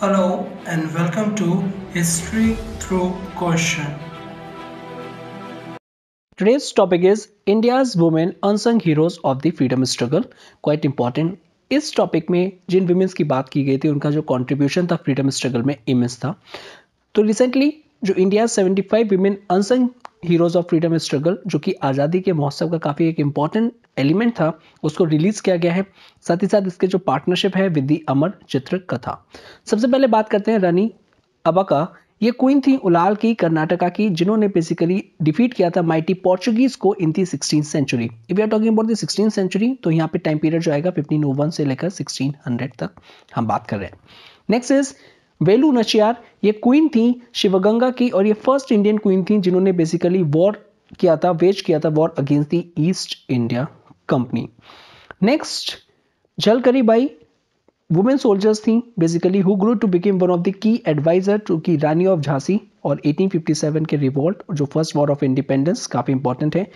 Hello and welcome to History Through Question. Today's topic is India's women unsung heroes of the freedom struggle. Quite important. इस topic में जिन women's की बात की गई थी उनका जो कंट्रीब्यूशन था फ्रीडम स्ट्रगल में इमेंस था तो रिसेंटली जो India 75 women unsung heroes of freedom struggle जो कि आज़ादी के महोत्सव का काफ़ी एक इम्पॉर्टेंट एलिमेंट था उसको रिलीज़ किया गया है साथ ही साथ इसके जो पार्टनरशिप है विद दी अमर चित्र कथा सबसे पहले बात करते हैं रानी अबाका ये क्वीन थी उलाल की कर्नाटका की जिन्होंने बेसिकली डिफीट किया था माइटी पोर्चुगीज को in the sixteen century if you are talking about the sixteen century तो यहाँ पे टाइम पीरियड जो आएगा फिफ्टीन ओ वन से लेकर सिक्सटीन हंड्रेड तक हम बात कर रहे हैं नेक्स्ट इज वेलू नचियार ये क्वीन थी शिवगंगा की और ये फर्स्ट इंडियन क्वीन थी जिन्होंने बेसिकली वॉर किया था वेज किया था war against the East India Company next Jhalkari Bai women soldiers थी basically who grow to became one of the key advisor to की रानी ऑफ झांसी और 1857 के रिवॉल्ट जो फर्स्ट वॉर ऑफ इंडिपेंडेंस काफ़ी इंपॉर्टेंट है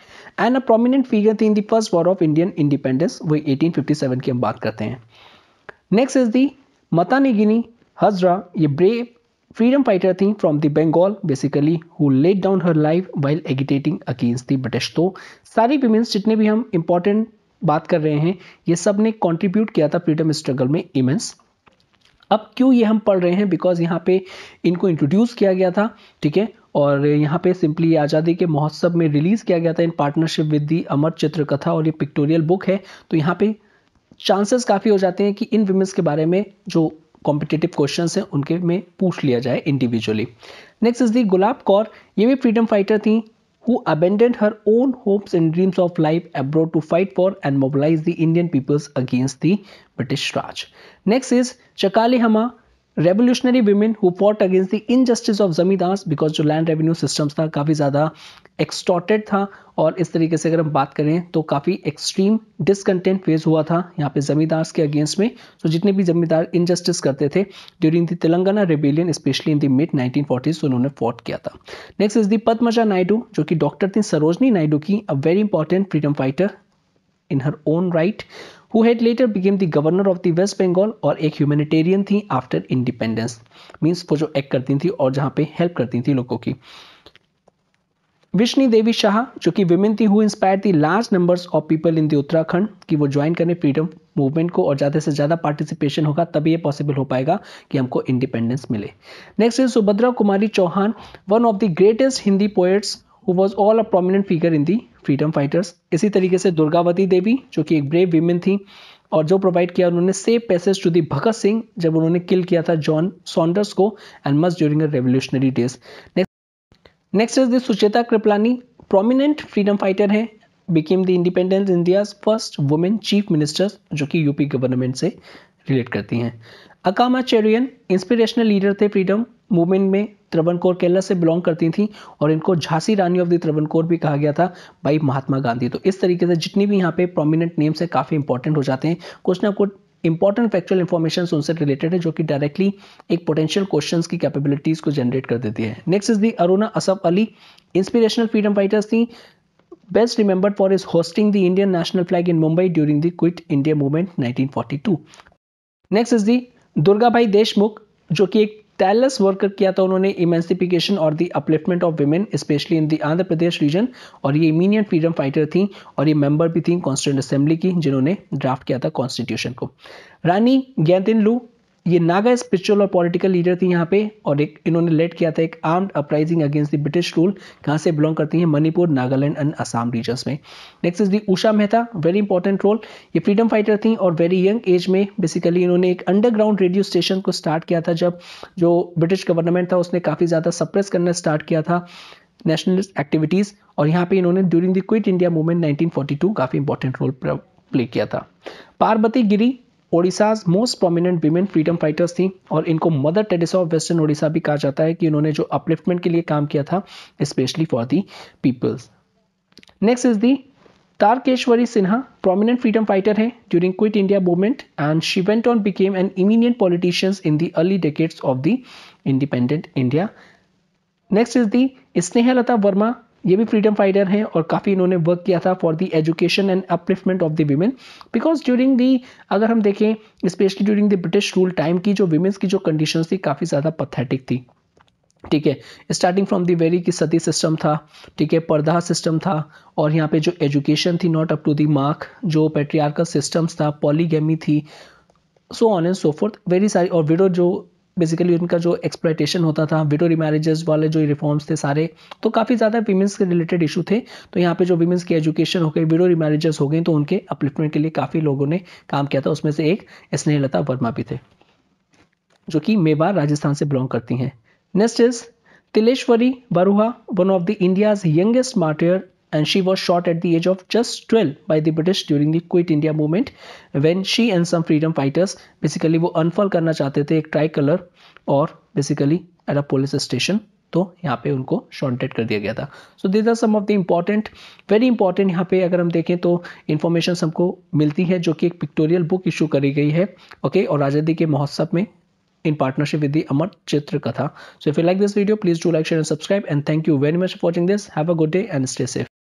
एंड अ प्रोमिनेंट फिगर थी in the first war of Indian independence वही 1857 की हम बात करते हैं next is the Matangini Hazra ये ब्रेव फ्रीडम फाइटर थी from the Bengal basically who laid down her life while agitating against the British तो सारी वीमेंस जितने भी हम इंपॉर्टेंट बात कर रहे हैं ये सब ने कॉन्ट्रीब्यूट किया था फ्रीडम स्ट्रगल में इमेंस अब क्यों ये हम पढ़ रहे हैं बिकॉज यहाँ पे इनको इंट्रोड्यूस किया गया था ठीक है और यहाँ पे सिंपली आज़ादी के महोत्सव में रिलीज़ किया गया था इन पार्टनरशिप विद दी अमर चित्रकथा और ये पिक्टोरियल बुक है तो यहाँ पे चांसेस काफ़ी हो जाते हैं कि इन विमेंस के बारे में जो कॉम्पिटेटिव क्वेश्चन हैं उनके में पूछ लिया जाए individually next is the Gulab Kaur ये भी फ्रीडम फाइटर थी who abandoned her own hopes and dreams of life abroad to fight for and mobilise the Indian peoples against the British Raj next is Chakali Ailamma revolutionary women who fought against the injustice of zamindars because जो land revenue systems था काफ़ी ज़्यादा एक्सटॉटेड था और इस तरीके से अगर हम बात करें तो काफ़ी एक्सट्रीम डिसकंटेंट फेज हुआ था यहाँ पे जमींदार्स के अगेंस्ट में तो जितने भी जमींदार इनजस्टिस करते थे during the Telangana rebellion specially in the mid nineteen forties उन्होंने फॉट किया था next is the Padmaja Naidu जो कि डॉक्टर थी सरोजनी नायडू की a very important freedom fighter in her own right who had later became the governor of the West Bengal और एक humanitarian थी आफ्टर इंडिपेंडेंस मीन्स वो जो एक्ट करती थी और जहाँ पे हेल्प करती थी लोगों की विष्णु देवी शाह जो कि विमेन थी हु इंस्पायर थी large numbers of people in the Uttarakhand कि वो ज्वाइन करें फ्रीडम मूवमेंट को और ज़्यादा से ज़्यादा पार्टिसिपेशन होगा तभी ये पॉसिबल हो पाएगा कि हमको इंडिपेंडेंस मिले नेक्स्ट है Subhadra Kumari Chauhan one of the greatest Hindi poets who was all a prominent figure in the freedom fighters इसी तरीके से दुर्गावती देवी जो कि एक ब्रेव वीमेन थी और जो प्रोवाइड किया उन्होंने safe passage to the Bhagat Singh जब उन्होंने किल किया था जॉन सॉन्डर्स को and must during a revolutionary days next is the Sucheta Kripalani prominent freedom fighter हैं became the independence India first women chief minister जो कि यूपी गवर्नमेंट से रिलेट करती हैं अकामा चेरियन इंस्पिरेशनल लीडर थे फ्रीडम मूवमेंट में त्रिवन त्रवनकोर केरला से बिलोंग करती थी और इनको झांसी रानी ऑफ द त्रिवन त्रवनकोर भी कहा गया था बाई महात्मा गांधी तो इस तरीके से जितनी भी यहाँ पे प्रोमिनेंट नेम्स है काफ़ी इंपॉर्टेंट हो जाते हैं कुछ ना कुछ इंपॉर्टेंट फैक्चुअल इन्फॉर्मेशन उनसे रिलेटेड है जो कि डायरेक्टली एक पोटेंशियल क्वेश्चन की कैपेबिलिटीज़ को जनरेट कर देती है next is the Aruna Asaf Ali inspirational freedom fighters थी best remembered for his hosting the Indian national flag in Mumbai during the Quit India Movement 1942. Next is the Durga Bai Deshmukh जो कि एक टैलस वर्क किया था उन्होंने इमेंसिफिकेशन और the upliftment of women specially in the Andhra Pradesh region और ये इमीनियट फ्रीडम फाइटर थी और ये मेंबर भी थी कॉन्स्टिट्यूंट असेंबली की जिन्होंने ड्राफ्ट किया था कॉन्स्टिट्यूशन को रानी गेंदिन लू ये नागा स्पिरिचुअल और पॉलिटिकल लीडर थी यहाँ पे और एक इन्होंने लेट किया था एक armed uprising against the British rule कहाँ से बिलोंग करती हैं मणिपुर नागालैंड एंड असम रीजन्स में next is the Usha Mehta very important role ये फ्रीडम फाइटर थी और वेरी यंग एज में बेसिकली इन्होंने एक अंडरग्राउंड रेडियो स्टेशन को स्टार्ट किया था जब जो ब्रिटिश गवर्नमेंट था उसने काफ़ी ज़्यादा सप्रेस करना स्टार्ट किया था नेशनलिस्ट एक्टिविटीज़ और यहाँ पे इन्होंने during the Quit India Movement 1942 काफ़ी इंपॉर्टेंट रोल प्ले किया था Parvati Giri Odisha's most prominent women freedom fighters थी और इनको Mother Teresa of western Odisha भी कहा जाता है कि इन्होंने जो अपलिफ्टमेंट के लिए काम किया था specially for the peoples next is the Tarkeshwari Sinha prominent freedom fighter है during Quit India Movement and she went on became an eminent politicians in the early decades of the independent India next is the Snehlata Verma ये भी freedom fighter हैं और काफ़ी इन्होंने work किया था for the education and upliftment of the women because during the अगर हम देखें specially during the British rule time की जो वीमेंस की जो कंडीशन थी काफ़ी ज़्यादा पथेटिक थी ठीक है स्टार्टिंग फ्रॉम दी वेरी की सती सिस्टम था ठीक है पर्दा सिस्टम था और यहाँ पे जो एजुकेशन थी not up to the mark जो पेट्रियार्कल सिस्टम्स था पॉलीगेमी थी so on and so forth very सारी और विडो जो बेसिकली उनका जो एक्सप्लाइटेशन होता था विडो रिमैरिजेस वाले जो रिफॉर्म्स थे सारे तो काफ़ी ज़्यादा वीमेंस के रिलेटेड इशू थे तो यहाँ पे जो वीमेंस की एजुकेशन हो गई विडो रिमैरिजेस हो गए तो उनके अपलिफ्टमेंट के लिए काफ़ी लोगों ने काम किया था उसमें से एक स्नेहलता वर्मा भी थे जो कि मेवाड़ राजस्थान से बिलोंग करती हैं next is Tileswari Barua one of the India's youngest martyr and she was shot at the age of just 12 by the british during the quit india movement when she and some freedom fighters basically wo unfurl karna chahte the ek tricolor or basically at a police station तो यहाँ पे उनको shorted कर दिया गया था so this are some of the important very important यहाँ पे अगर हम देखें तो इन्फॉर्मेशन हमको मिलती है जो कि एक पिक्टोरियल बुक इशू करी गई है ओके okay? और आजादी के महोत्सव में in partnership with the Amar Chitra Katha so if you like this video please do like share and subscribe and thank you very much for watching this have a good day and stay safe